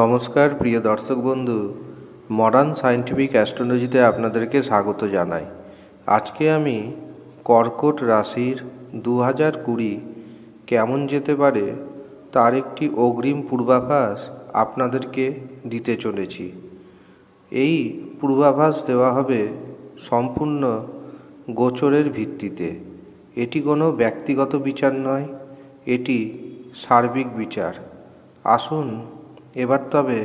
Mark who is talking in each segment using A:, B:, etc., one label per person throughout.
A: নমস্কার প্রিয় দর্শক বন্ধু মডার্ন সায়েন্টিফিক অ্যাস্ট্রোলজিতে আপনাদেরকে স্বাগত জানাই আজকে আমি কর্কট রাশির দু হাজার কুড়ি কেমন যেতে পারে তার একটি অগ্রিম পূর্বাভাস আপনাদেরকে দিতে চলেছি এই পূর্বাভাস দেওয়া হবে সম্পূর্ণ গোচরের ভিত্তিতে এটি কোনো ব্যক্তিগত বিচার নয় এটি সার্বিক বিচার আসুন এবার তবে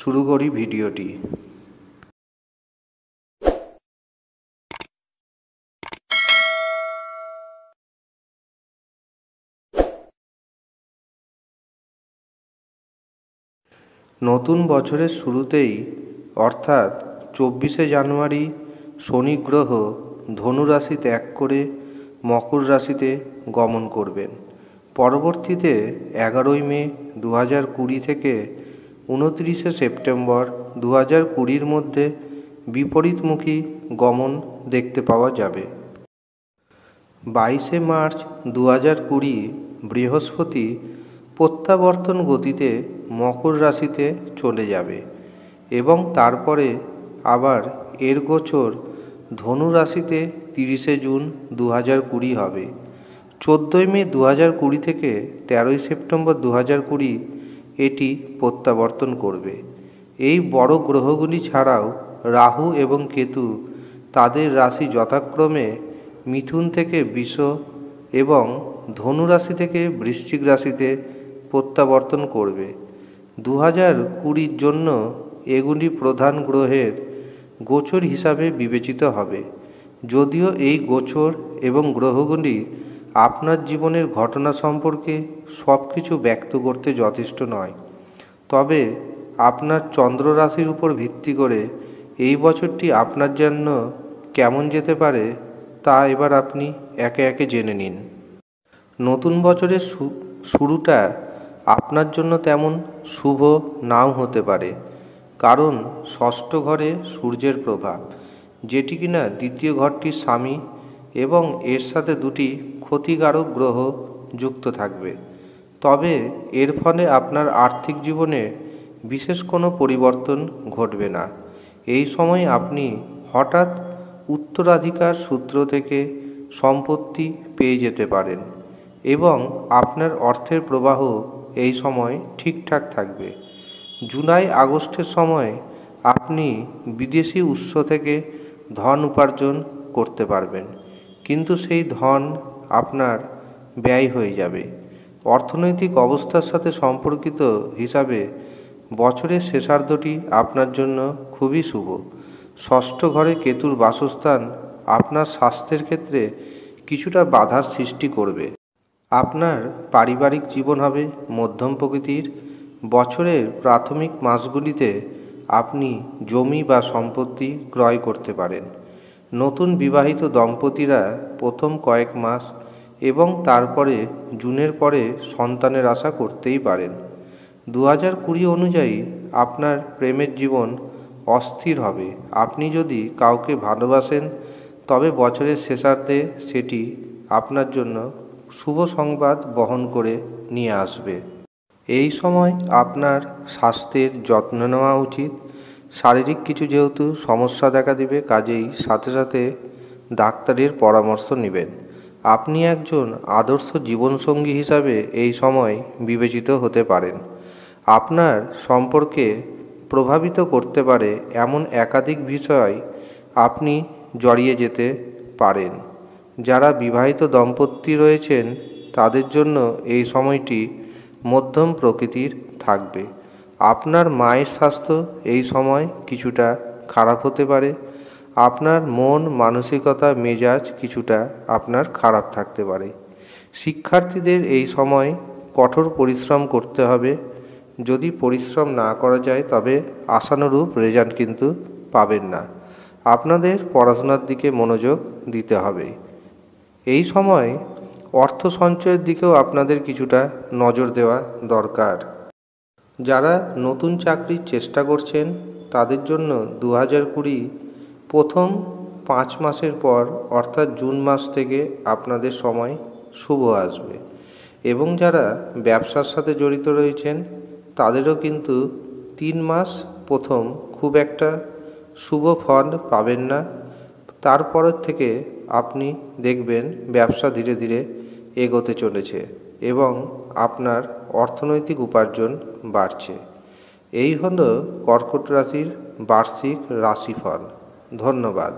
A: শুরু করি ভিডিওটি নতুন বছরের শুরুতেই অর্থাৎ চব্বিশে জানুয়ারি শনি গ্রহ ধনু রাশি ত্যাগ করে মকর রাশিতে গমন করবেন পরবর্তীতে এগারোই মে দু হাজার কুড়ি থেকে উনত্রিশে সেপ্টেম্বর দু হাজার কুড়ির মধ্যে বিপরীতমুখী গমন দেখতে পাওয়া যাবে বাইশে মার্চ দু হাজার কুড়ি বৃহস্পতি প্রত্যাবর্তন গতিতে মকর রাশিতে চলে যাবে এবং তারপরে আবার এর গোচর ধনু রাশিতে তিরিশে জুন দু হাজার কুড়ি হবে চোদ্দোই মে দু হাজার কুড়ি থেকে তেরোই সেপ্টেম্বর দু হাজার কুড়ি এটি প্রত্যাবর্তন করবে এই বড় গ্রহগুলি ছাড়াও রাহু এবং কেতু তাদের রাশি যথাক্রমে মিথুন থেকে বিষ এবং ধনু রাশি থেকে বৃশ্চিক রাশিতে প্রত্যাবর্তন করবে দু হাজার কুড়ির জন্য এগুলি প্রধান গ্রহের গোচর হিসাবে বিবেচিত হবে যদিও এই গোচর এবং গ্রহগুলি আপনার জীবনের ঘটনা সম্পর্কে সব কিছু ব্যক্ত করতে যথেষ্ট নয় তবে আপনার চন্দ্র রাশির উপর ভিত্তি করে এই বছরটি আপনার জন্য কেমন যেতে পারে তা এবার আপনি একে একে জেনে নিন নতুন বছরের শুরুটা আপনার জন্য তেমন শুভ নাও হতে পারে কারণ ষষ্ঠ ঘরে সূর্যের প্রভাব যেটি কিনা দ্বিতীয় ঘরটির স্বামী এবং এর সাথে দুটি ক্ষতিকারক গ্রহ যুক্ত থাকবে তবে এর ফলে আপনার আর্থিক জীবনে বিশেষ কোনো পরিবর্তন ঘটবে না এই সময় আপনি হঠাৎ উত্তরাধিকার সূত্র থেকে সম্পত্তি পেয়ে যেতে পারেন এবং আপনার অর্থের প্রবাহ এই সময় ঠিকঠাক থাকবে জুলাই আগস্টের সময় আপনি বিদেশি উৎস থেকে ধন উপার্জন করতে পারবেন কিন্তু সেই ধন আপনার ব্যয় হয়ে যাবে অর্থনৈতিক অবস্থার সাথে সম্পর্কিত হিসাবে বছরের শেষার্ধটি আপনার জন্য খুবই শুভ ষষ্ঠ ঘরে কেতুর বাসস্থান আপনার স্বাস্থ্যের ক্ষেত্রে কিছুটা বাধার সৃষ্টি করবে আপনার পারিবারিক জীবন হবে মধ্যম প্রকৃতির বছরের প্রাথমিক মাসগুলিতে আপনি জমি বা সম্পত্তি ক্রয় করতে পারেন নতুন বিবাহিত দম্পতিরা প্রথম কয়েক মাস এবং তারপরে জুনের পরে সন্তানের আশা করতেই পারেন দু হাজার কুড়ি অনুযায়ী আপনার প্রেমের জীবন অস্থির হবে আপনি যদি কাউকে ভালোবাসেন তবে বছরের শেষার্ধে সেটি আপনার জন্য শুভ সংবাদ বহন করে নিয়ে আসবে এই সময় আপনার স্বাস্থ্যের যত্ন নেওয়া উচিত শারীরিক কিছু যেহেতু সমস্যা দেখা দিবে কাজেই সাথে সাথে ডাক্তারের পরামর্শ নেবেন আপনি একজন আদর্শ জীবনসঙ্গী হিসাবে এই সময় বিবেচিত হতে পারেন আপনার সম্পর্কে প্রভাবিত করতে পারে এমন একাধিক বিষয় আপনি জড়িয়ে যেতে পারেন যারা বিবাহিত দম্পতি রয়েছেন তাদের জন্য এই সময়টি মধ্যম প্রকৃতির থাকবে আপনার মায়ের স্বাস্থ্য এই সময় কিছুটা খারাপ হতে পারে আপনার মন মানসিকতা মেজাজ কিছুটা আপনার খারাপ থাকতে পারে শিক্ষার্থীদের এই সময় কঠোর পরিশ্রম করতে হবে যদি পরিশ্রম না করা যায় তবে আশানুরূপ রেজাল্ট কিন্তু পাবেন না আপনাদের পড়াশোনার দিকে মনোযোগ দিতে হবে এই সময় অর্থ সঞ্চয়ের দিকেও আপনাদের কিছুটা নজর দেওয়া দরকার যারা নতুন চাকরির চেষ্টা করছেন তাদের জন্য দু হাজার কুড়ি প্রথম পাঁচ মাসের পর অর্থাৎ জুন মাস থেকে আপনাদের সময় শুভ আসবে এবং যারা ব্যবসার সাথে জড়িত রয়েছেন তাদেরও কিন্তু তিন মাস প্রথম খুব একটা শুভ ফল পাবেন না তারপর থেকে আপনি দেখবেন ব্যবসা ধীরে ধীরে এগোতে চলেছে এবং আপনার অর্থনৈতিক উপার্জন বাড়ছে এই হল কর্কট রাশির বার্ষিক রাশিফল ধন্যবাদ